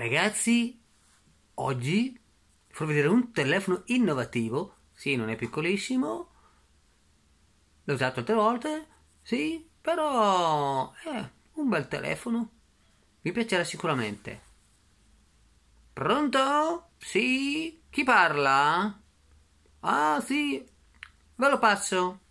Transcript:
Ragazzi, oggi farò vedere un telefono innovativo. Sì, non è piccolissimo. L'ho usato altre volte. Sì, però è eh, un bel telefono. Mi piacerà sicuramente. Pronto? Sì? Chi parla? Ah, sì. Ve lo passo.